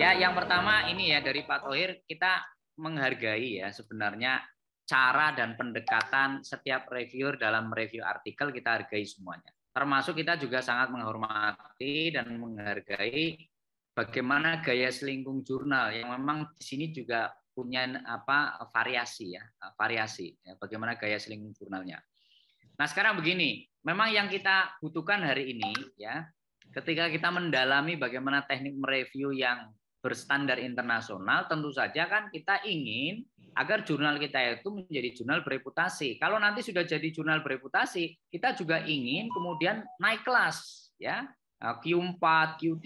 Ya, yang pertama ini ya dari Pak Tohir kita menghargai ya sebenarnya cara dan pendekatan setiap reviewer dalam review artikel kita hargai semuanya. Termasuk kita juga sangat menghormati dan menghargai bagaimana gaya selingkung jurnal yang memang di sini juga punya apa variasi ya, variasi ya, bagaimana gaya selingkung jurnalnya. Nah, sekarang begini, memang yang kita butuhkan hari ini ya ketika kita mendalami bagaimana teknik mereview yang berstandar internasional, tentu saja kan kita ingin agar jurnal kita itu menjadi jurnal bereputasi. Kalau nanti sudah jadi jurnal bereputasi, kita juga ingin kemudian naik kelas, ya. Q4, Q3,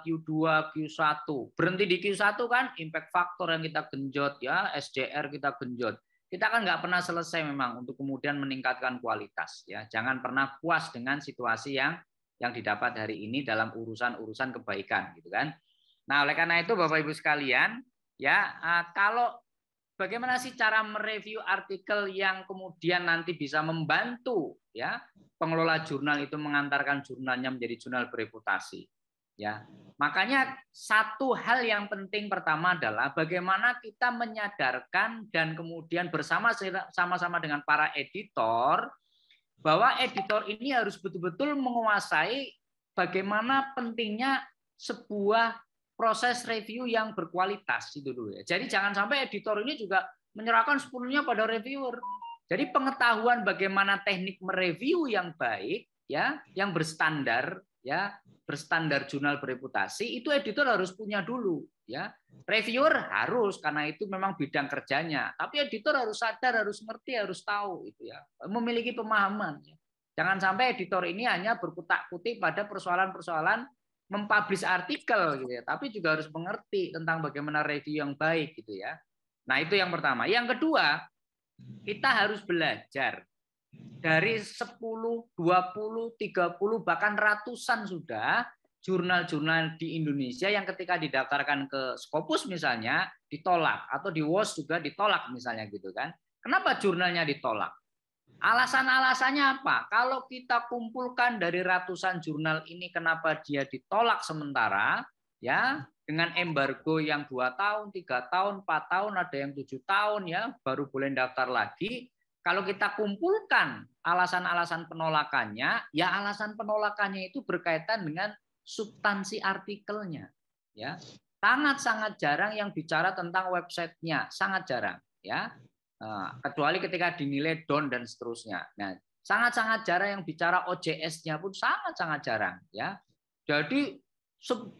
Q2, Q1. Berhenti di Q1 kan impact factor yang kita genjot ya, SDR kita genjot. Kita kan nggak pernah selesai memang untuk kemudian meningkatkan kualitas ya. Jangan pernah puas dengan situasi yang yang didapat hari ini dalam urusan-urusan kebaikan gitu kan. Nah, oleh karena itu Bapak Ibu sekalian, ya eh, kalau bagaimana sih cara mereview artikel yang kemudian nanti bisa membantu ya pengelola jurnal itu mengantarkan jurnalnya menjadi jurnal bereputasi. Ya. Makanya satu hal yang penting pertama adalah bagaimana kita menyadarkan dan kemudian bersama sama-sama dengan para editor bahwa editor ini harus betul-betul menguasai bagaimana pentingnya sebuah proses review yang berkualitas itu dulu ya. Jadi jangan sampai editor ini juga menyerahkan sepenuhnya pada reviewer. Jadi pengetahuan bagaimana teknik mereview yang baik ya, yang berstandar ya, berstandar jurnal bereputasi itu editor harus punya dulu ya. Reviewer harus karena itu memang bidang kerjanya, tapi editor harus sadar, harus ngerti, harus tahu itu ya. Memiliki pemahaman ya. Jangan sampai editor ini hanya berkutak-kutik pada persoalan-persoalan mempublish artikel gitu ya, tapi juga harus mengerti tentang bagaimana review yang baik gitu ya. Nah, itu yang pertama. Yang kedua, kita harus belajar dari 10, 20, 30 bahkan ratusan sudah jurnal-jurnal di Indonesia yang ketika didaftarkan ke Scopus misalnya ditolak atau di WOS juga ditolak misalnya gitu kan. Kenapa jurnalnya ditolak? Alasan-alasannya apa? Kalau kita kumpulkan dari ratusan jurnal ini kenapa dia ditolak sementara, ya dengan embargo yang dua tahun, tiga tahun, empat tahun, ada yang tujuh tahun ya baru boleh daftar lagi. Kalau kita kumpulkan alasan-alasan penolakannya, ya alasan penolakannya itu berkaitan dengan substansi artikelnya, ya sangat-sangat jarang yang bicara tentang websitenya, sangat jarang, ya Nah, kecuali ketika dinilai down dan seterusnya. Nah, sangat-sangat jarang yang bicara OJS-nya pun sangat-sangat jarang ya. Jadi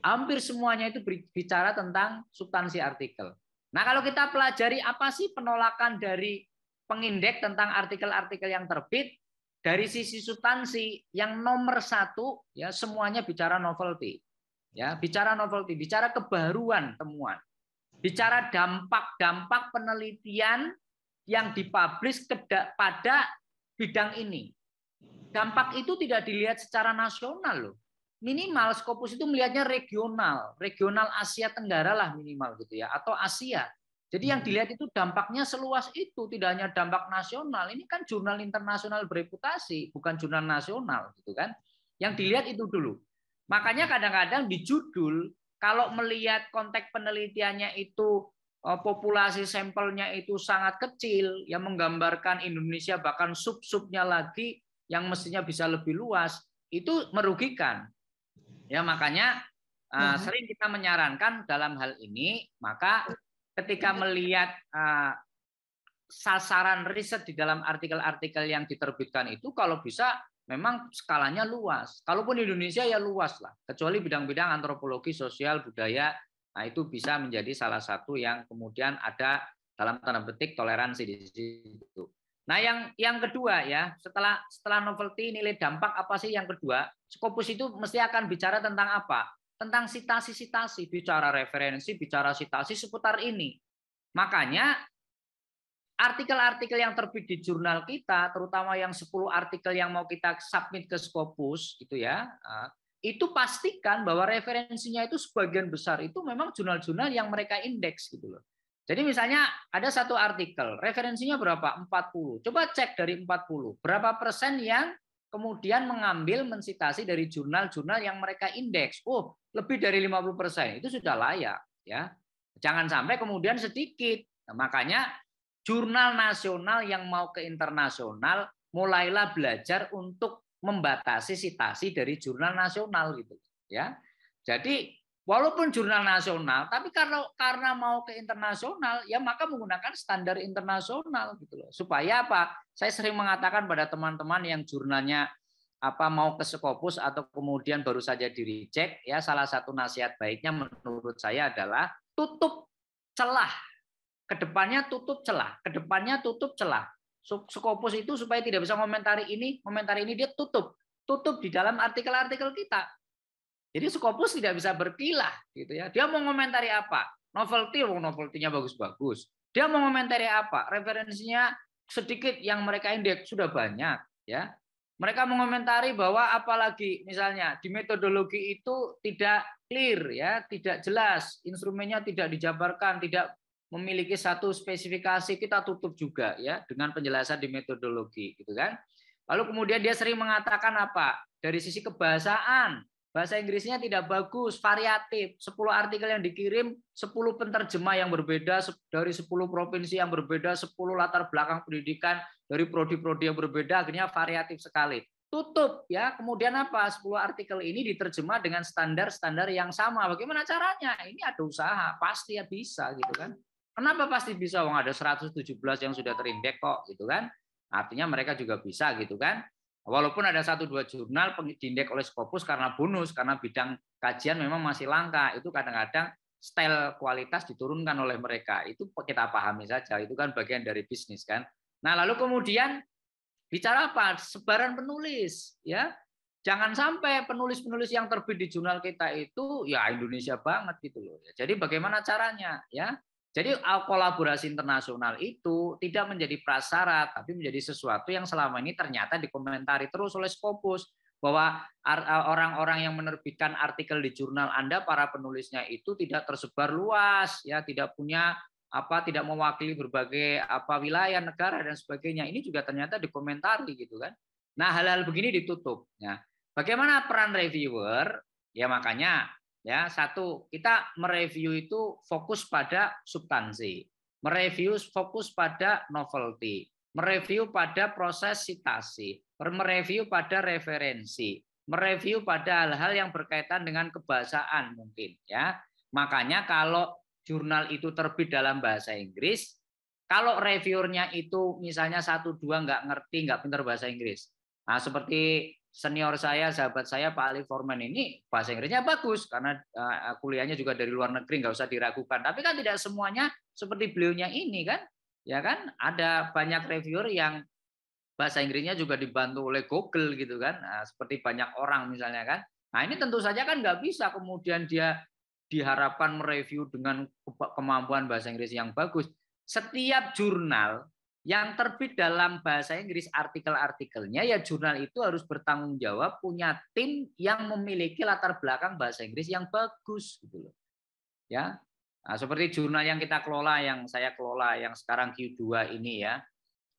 hampir semuanya itu bicara tentang substansi artikel. Nah, kalau kita pelajari apa sih penolakan dari pengindek tentang artikel-artikel yang terbit dari sisi substansi yang nomor satu ya semuanya bicara novelty ya bicara novelty bicara kebaruan temuan bicara dampak-dampak penelitian yang dipublish pada bidang ini. Dampak itu tidak dilihat secara nasional loh. Minimal Scopus itu melihatnya regional, regional Asia Tenggara lah minimal gitu ya, atau Asia. Jadi yang hmm. dilihat itu dampaknya seluas itu, tidak hanya dampak nasional. Ini kan jurnal internasional bereputasi, bukan jurnal nasional gitu kan. Yang hmm. dilihat itu dulu. Makanya kadang-kadang di judul kalau melihat konteks penelitiannya itu Eh, populasi sampelnya itu sangat kecil yang menggambarkan Indonesia bahkan sub-subnya lagi yang mestinya bisa lebih luas itu merugikan. Ya makanya uh, sering kita menyarankan dalam hal ini maka ketika melihat uh, sasaran riset di dalam artikel-artikel yang diterbitkan itu kalau bisa memang skalanya luas. Kalaupun Indonesia ya luas lah, kecuali bidang-bidang antropologi, sosial, budaya, Nah, itu bisa menjadi salah satu yang kemudian ada dalam tanda petik toleransi di situ. Nah, yang yang kedua ya, setelah setelah novelty nilai dampak apa sih yang kedua? Scopus itu mesti akan bicara tentang apa? Tentang sitasi-sitasi, bicara referensi, bicara sitasi seputar ini. Makanya artikel-artikel yang terbit di jurnal kita, terutama yang 10 artikel yang mau kita submit ke Scopus gitu ya, ah, itu pastikan bahwa referensinya itu sebagian besar itu memang jurnal-jurnal yang mereka indeks gitu loh. Jadi misalnya ada satu artikel, referensinya berapa? 40. Coba cek dari 40. Berapa persen yang kemudian mengambil mensitasi dari jurnal-jurnal yang mereka indeks. Oh, lebih dari 50 persen. Itu sudah layak. ya. Jangan sampai kemudian sedikit. Nah, makanya jurnal nasional yang mau ke internasional mulailah belajar untuk membatasi sitasi dari jurnal nasional gitu ya. Jadi walaupun jurnal nasional tapi karena karena mau ke internasional ya maka menggunakan standar internasional gitu loh. Supaya apa? Saya sering mengatakan pada teman-teman yang jurnalnya apa mau ke Scopus atau kemudian baru saja di reject ya salah satu nasihat baiknya menurut saya adalah tutup celah kedepannya tutup celah, kedepannya tutup celah. Skopus itu supaya tidak bisa komentari ini, komentari ini dia tutup, tutup di dalam artikel-artikel kita. Jadi Skopus tidak bisa berkilah gitu ya. Dia mau komentari apa? Novelty, wong oh, novelty-nya bagus-bagus. Dia mau komentari apa? Referensinya sedikit yang mereka indeks sudah banyak ya. Mereka mengomentari bahwa apalagi misalnya di metodologi itu tidak clear ya, tidak jelas, instrumennya tidak dijabarkan, tidak memiliki satu spesifikasi kita tutup juga ya dengan penjelasan di metodologi gitu kan. Lalu kemudian dia sering mengatakan apa? Dari sisi kebahasaan, bahasa Inggrisnya tidak bagus, variatif. 10 artikel yang dikirim, 10 penterjemah yang berbeda dari 10 provinsi yang berbeda, 10 latar belakang pendidikan dari prodi-prodi yang berbeda, akhirnya variatif sekali. Tutup ya. Kemudian apa? 10 artikel ini diterjemah dengan standar-standar yang sama. Bagaimana caranya? Ini ada usaha, pasti ya bisa gitu kan. Kenapa pasti bisa? Wong ada 117 yang sudah terindek kok, gitu kan? Artinya mereka juga bisa, gitu kan? Walaupun ada satu dua jurnal diindeks oleh Scopus karena bonus, karena bidang kajian memang masih langka, itu kadang-kadang style kualitas diturunkan oleh mereka. Itu kita pahami saja, itu kan bagian dari bisnis kan. Nah, lalu kemudian bicara apa? Sebaran penulis, ya. Jangan sampai penulis-penulis yang terbit di jurnal kita itu ya Indonesia banget gitu loh. Jadi bagaimana caranya, ya? Jadi kolaborasi internasional itu tidak menjadi prasyarat, tapi menjadi sesuatu yang selama ini ternyata dikomentari terus oleh Scopus bahwa orang-orang yang menerbitkan artikel di jurnal Anda, para penulisnya itu tidak tersebar luas, ya tidak punya apa tidak mewakili berbagai apa wilayah negara dan sebagainya. Ini juga ternyata dikomentari gitu kan. Nah hal-hal begini ditutup. Ya. Bagaimana peran reviewer? Ya makanya Ya, satu, kita mereview itu fokus pada substansi, mereview fokus pada novelty, mereview pada proses citasi, mereview pada referensi, mereview pada hal-hal yang berkaitan dengan kebahasaan mungkin ya. Makanya kalau jurnal itu terbit dalam bahasa Inggris, kalau reviewernya itu misalnya satu dua nggak ngerti nggak pinter bahasa Inggris, nah seperti senior saya, sahabat saya Pak Ali Forman ini bahasa Inggrisnya bagus karena eh, kuliahnya juga dari luar negeri, nggak usah diragukan. Tapi kan tidak semuanya seperti beliaunya ini kan, ya kan? Ada banyak reviewer yang bahasa Inggrisnya juga dibantu oleh Google gitu kan, nah, seperti banyak orang misalnya kan. Nah ini tentu saja kan nggak bisa kemudian dia diharapkan mereview dengan kemampuan bahasa Inggris yang bagus. Setiap jurnal yang terbit dalam bahasa Inggris artikel-artikelnya ya jurnal itu harus bertanggung jawab punya tim yang memiliki latar belakang bahasa Inggris yang bagus gitu loh. Ya. Nah, seperti jurnal yang kita kelola yang saya kelola yang sekarang Q2 ini ya.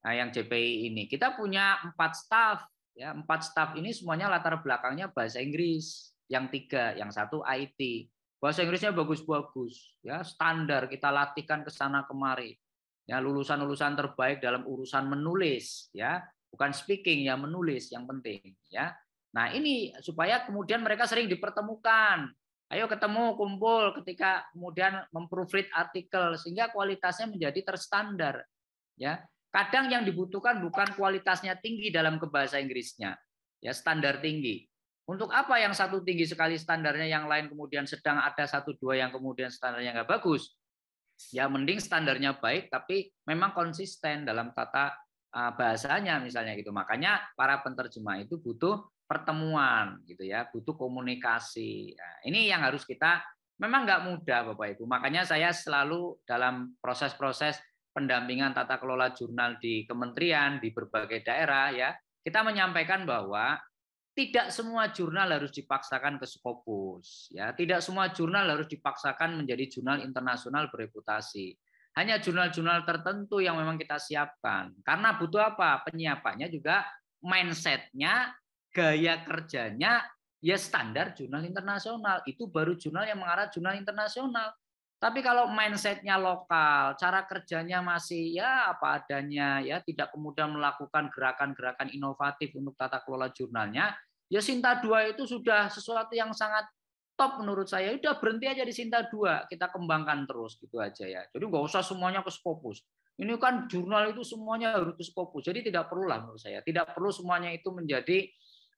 Nah, yang JPI ini kita punya empat staff ya empat staff ini semuanya latar belakangnya bahasa Inggris yang tiga yang satu IT bahasa Inggrisnya bagus-bagus ya standar kita latihkan ke sana kemari Ya, lulusan-lulusan terbaik dalam urusan menulis, ya, bukan speaking ya, menulis yang penting, ya. Nah, ini supaya kemudian mereka sering dipertemukan. Ayo ketemu, kumpul ketika kemudian memproofread artikel sehingga kualitasnya menjadi terstandar, ya. Kadang yang dibutuhkan bukan kualitasnya tinggi dalam kebahasa Inggrisnya, ya standar tinggi. Untuk apa yang satu tinggi sekali standarnya, yang lain kemudian sedang ada satu dua yang kemudian standarnya nggak bagus? ya mending standarnya baik tapi memang konsisten dalam tata bahasanya misalnya gitu. Makanya para penterjemah itu butuh pertemuan gitu ya, butuh komunikasi. Nah, ini yang harus kita memang nggak mudah Bapak Ibu. Makanya saya selalu dalam proses-proses pendampingan tata kelola jurnal di kementerian di berbagai daerah ya, kita menyampaikan bahwa tidak semua jurnal harus dipaksakan ke Scopus, ya. Tidak semua jurnal harus dipaksakan menjadi jurnal internasional bereputasi. Hanya jurnal-jurnal tertentu yang memang kita siapkan. Karena butuh apa? Penyiapannya juga mindsetnya, gaya kerjanya, ya standar jurnal internasional. Itu baru jurnal yang mengarah jurnal internasional. Tapi kalau mindsetnya lokal, cara kerjanya masih ya apa adanya, ya tidak kemudian melakukan gerakan-gerakan inovatif untuk tata kelola jurnalnya, ya Sinta 2 itu sudah sesuatu yang sangat top menurut saya. Udah berhenti aja di Sinta 2, kita kembangkan terus gitu aja ya. Jadi nggak usah semuanya ke Scopus. Ini kan jurnal itu semuanya harus ke Scopus. Jadi tidak perlu lah menurut saya. Tidak perlu semuanya itu menjadi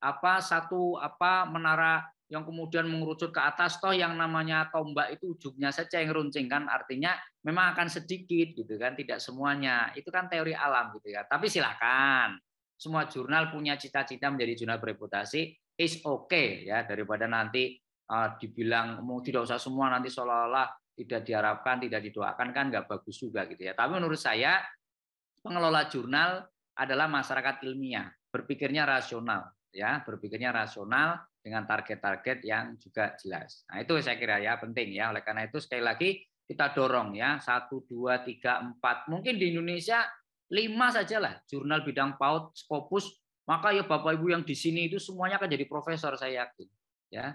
apa satu apa menara yang kemudian mengerucut ke atas toh yang namanya tombak itu ujungnya saja yang runcing kan artinya memang akan sedikit gitu kan tidak semuanya itu kan teori alam gitu ya tapi silakan semua jurnal punya cita-cita menjadi jurnal bereputasi is okay ya daripada nanti uh, dibilang mau tidak usah semua nanti seolah-olah tidak diharapkan tidak didoakan kan nggak bagus juga gitu ya tapi menurut saya pengelola jurnal adalah masyarakat ilmiah berpikirnya rasional ya berpikirnya rasional dengan target-target yang juga jelas. Nah, itu saya kira ya penting ya. Oleh karena itu sekali lagi kita dorong ya satu dua tiga empat mungkin di Indonesia lima sajalah jurnal bidang PAUD Scopus maka ya Bapak Ibu yang di sini itu semuanya akan jadi profesor saya yakin ya.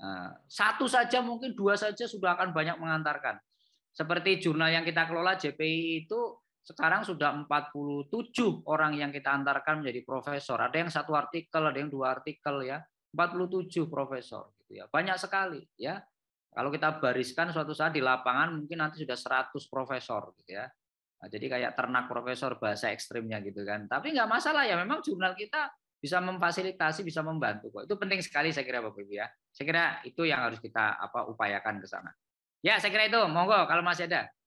Eh, satu saja mungkin dua saja sudah akan banyak mengantarkan. Seperti jurnal yang kita kelola JPI itu sekarang sudah 47 orang yang kita antarkan menjadi profesor. Ada yang satu artikel, ada yang dua artikel ya. 47 profesor gitu ya. Banyak sekali ya. Kalau kita bariskan suatu saat di lapangan mungkin nanti sudah 100 profesor gitu ya. Nah, jadi kayak ternak profesor bahasa ekstrimnya gitu kan. Tapi nggak masalah ya memang jurnal kita bisa memfasilitasi, bisa membantu kok. Itu penting sekali saya kira Bapak Ibu ya. Saya kira itu yang harus kita apa upayakan ke sana. Ya, saya kira itu. Monggo kalau masih ada.